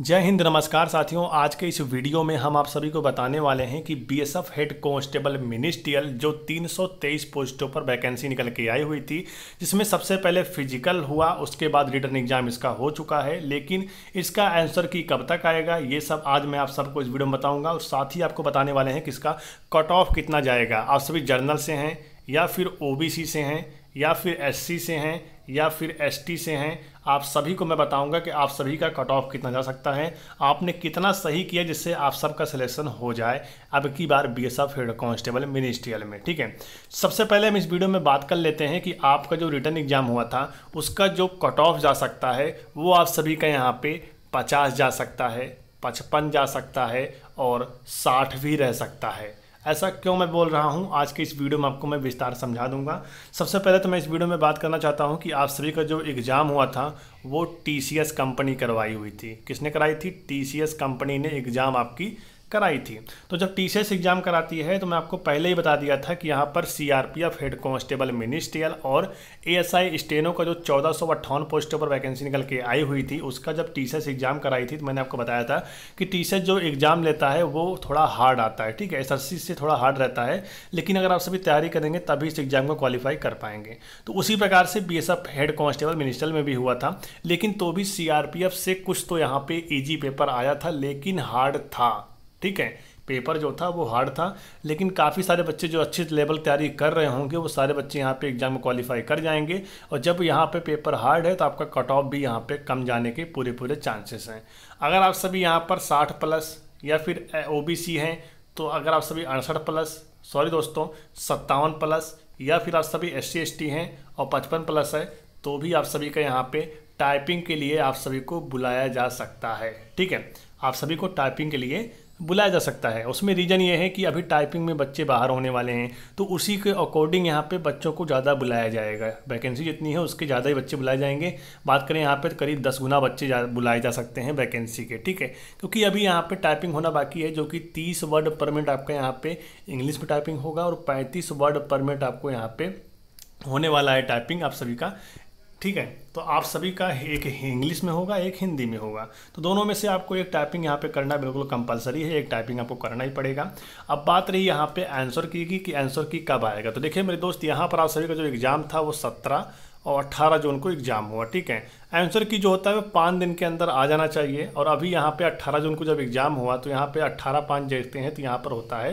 जय हिंद नमस्कार साथियों आज के इस वीडियो में हम आप सभी को बताने वाले हैं कि बीएसएफ हेड कांस्टेबल मिनिस्ट्रियल जो 323 पोस्टों पर वैकेंसी निकल के आई हुई थी जिसमें सबसे पहले फिजिकल हुआ उसके बाद रिटर्न एग्जाम इसका हो चुका है लेकिन इसका आंसर की कब तक आएगा ये सब आज मैं आप सबको इस वीडियो में बताऊँगा और साथ ही आपको बताने वाले हैं कि इसका कट ऑफ कितना जाएगा आप सभी जर्नल से हैं या फिर ओ से हैं या फिर एस से हैं या फिर एस से हैं आप सभी को मैं बताऊंगा कि आप सभी का कट ऑफ कितना जा सकता है आपने कितना सही किया जिससे आप सबका सिलेक्शन हो जाए अब की बार B S F head constable ministerial में ठीक है सबसे पहले हम इस वीडियो में बात कर लेते हैं कि आपका जो रिटर्न एग्जाम हुआ था उसका जो कट ऑफ जा सकता है वो आप सभी का यहाँ पे पचास जा सकता है पचपन जा सकता है और साठ भी रह सकता है ऐसा क्यों मैं बोल रहा हूँ आज के इस वीडियो में आपको मैं विस्तार समझा दूंगा सबसे पहले तो मैं इस वीडियो में बात करना चाहता हूँ कि आप सभी का जो एग्ज़ाम हुआ था वो टी कंपनी करवाई हुई थी किसने कराई थी टी कंपनी ने एग्ज़ाम आपकी कराई थी तो जब टी एग्ज़ाम कराती है तो मैं आपको पहले ही बता दिया था कि यहाँ पर C R P F head constable ministerial और ए एस आई स्टेनो का जो चौदह सौ अट्ठावन पोस्टों पर वैकेंसी निकल के आई हुई थी उसका जब टी एग्ज़ाम कराई थी तो मैंने आपको बताया था कि टी जो एग्ज़ाम लेता है वो थोड़ा हार्ड आता है ठीक है एस से थोड़ा हार्ड रहता है लेकिन अगर आप सभी तैयारी करेंगे तभी इस एग्ज़ाम को क्वालिफाई कर पाएंगे तो उसी प्रकार से बी हेड कॉन्स्टेबल मिनिस्ट्रियल में भी हुआ था लेकिन तो भी सी से कुछ तो यहाँ पे जी पेपर आया था लेकिन हार्ड था ठीक है पेपर जो था वो हार्ड था लेकिन काफ़ी सारे बच्चे जो अच्छे लेवल तैयारी कर रहे होंगे वो सारे बच्चे यहाँ पे एग्जाम में क्वालिफाई कर जाएंगे और जब यहाँ पे पेपर हार्ड है तो आपका कट ऑफ भी यहाँ पे कम जाने के पूरे पूरे चांसेस हैं अगर आप सभी यहाँ पर साठ प्लस या फिर ओ बी सी हैं तो अगर आप सभी अड़सठ प्लस सॉरी दोस्तों सत्तावन प्लस या फिर आप सभी एस सी हैं और पचपन प्लस है तो भी आप सभी का यहाँ पर टाइपिंग के लिए आप सभी को बुलाया जा सकता है ठीक है आप सभी को टाइपिंग के लिए बुलाया जा सकता है उसमें रीज़न ये है कि अभी टाइपिंग में बच्चे बाहर होने वाले हैं तो उसी के अकॉर्डिंग यहाँ पे बच्चों को ज़्यादा बुलाया जाएगा वैकेंसी जितनी है उसके ज़्यादा ही बच्चे बुलाए जाएंगे बात करें यहाँ पे तो करीब दस गुना बच्चे बुलाए जा सकते हैं वैकेंसी के ठीक है क्योंकि अभी यहाँ पर टाइपिंग होना बाकी है जो कि तीस वर्ड पर मिनट आपका यहाँ पर इंग्लिश में टाइपिंग होगा और पैंतीस वर्ड पर मिनट आपको यहाँ पर होने वाला है टाइपिंग आप सभी का ठीक है तो आप सभी का एक इंग्लिश में होगा एक हिंदी में होगा तो दोनों में से आपको एक टाइपिंग यहाँ पे करना बिल्कुल कंपलसरी है एक टाइपिंग आपको करना ही पड़ेगा अब बात रही यहाँ पे आंसर की की कि आंसर की कब आएगा तो देखिए मेरे दोस्त यहाँ पर आप सभी का जो एग्ज़ाम था वो सत्रह और अट्ठारह जून को एग्ज़ाम हुआ ठीक है आंसर की जो होता है वो पाँच दिन के अंदर आ जाना चाहिए और अभी यहाँ पर अट्ठारह जून को जब एग्ज़ाम हुआ तो यहाँ पर अट्ठारह पाँच देखते हैं तो यहाँ पर होता है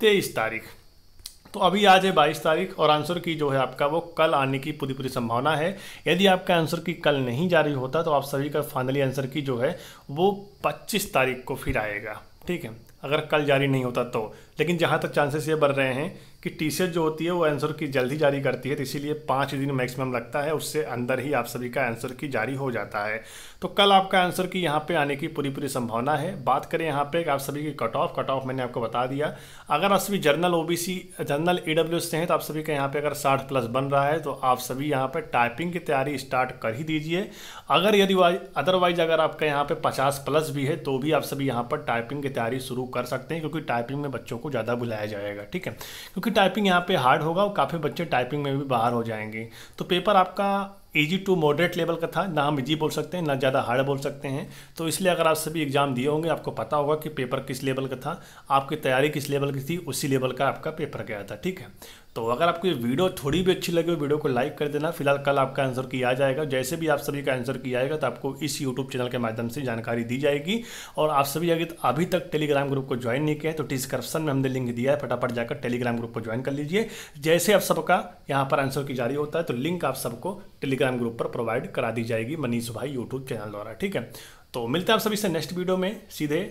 तेईस तारीख तो अभी आज है बाईस तारीख और आंसर की जो है आपका वो कल आने की पूरी पूरी संभावना है यदि आपका आंसर की कल नहीं जारी होता तो आप सभी का फाइनली आंसर की जो है वो पच्चीस तारीख को फिर आएगा ठीक है अगर कल जारी नहीं होता तो लेकिन जहाँ तक चांसेस ये बढ़ रहे हैं कि टी जो होती है वो आंसर की जल्दी जारी करती है तो इसीलिए पाँच दिन मैक्सिमम लगता है उससे अंदर ही आप सभी का आंसर की जारी हो जाता है तो कल आपका आंसर की यहाँ पे आने की पूरी पूरी संभावना है बात करें यहाँ पे आप सभी की कट ऑफ कट ऑफ मैंने आपको बता दिया अगर आप सभी जर्नल ओ जर्नल ई से हैं तो आप सभी का यहाँ पर अगर साठ प्लस बन रहा है तो आप सभी यहाँ पर टाइपिंग की तैयारी स्टार्ट कर ही दीजिए अगर यदि अदरवाइज अगर आपका यहाँ पर पचास प्लस भी है तो भी आप सभी यहाँ पर टाइपिंग की तैयारी शुरू कर सकते हैं क्योंकि टाइपिंग में बच्चों को ज़्यादा बुलाया जाएगा ठीक है क्योंकि काफ़ी टाइपिंग यहाँ पे हार्ड होगा और काफ़ी बच्चे टाइपिंग में भी बाहर हो जाएंगे तो पेपर आपका ईजी टू मॉडरेट लेवल का था ना हम ईजी बोल सकते हैं ना ज़्यादा हार्ड बोल सकते हैं तो इसलिए अगर आप सभी एग्ज़ाम दिए होंगे आपको पता होगा कि पेपर किस लेवल का था आपकी तैयारी किस लेवल की थी उसी लेवल का आपका पेपर गया था ठीक है तो अगर आपको ये वीडियो थोड़ी भी अच्छी लगे वीडियो को लाइक कर देना फिलहाल कल आपका आंसर किया जाएगा जैसे भी आप सभी का आंसर किया जाएगा तो आपको इस यूट्यूब चैनल के माध्यम से जानकारी दी जाएगी और आप सभी अगर अभी तक टेलीग्राम ग्रुप को ज्वाइन नहीं किया है तो डिस्क्रिप्शन में हमने लिंक दिया है फटाफट जाकर टेलीग्राम ग्रुप को ज्वाइन कर लीजिए जैसे आप सबका यहाँ पर आंसर की जारी होता है तो लिंक आप सबको टेलीग्राम ग्रुप पर प्रोवाइड करा दी जाएगी मनीष भाई यूट्यूब चैनल द्वारा ठीक है तो मिलते हैं आप सभी से नेक्स्ट वीडियो में सीधे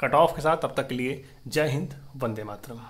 कट ऑफ के साथ तब तक के लिए जय हिंद वंदे मातरम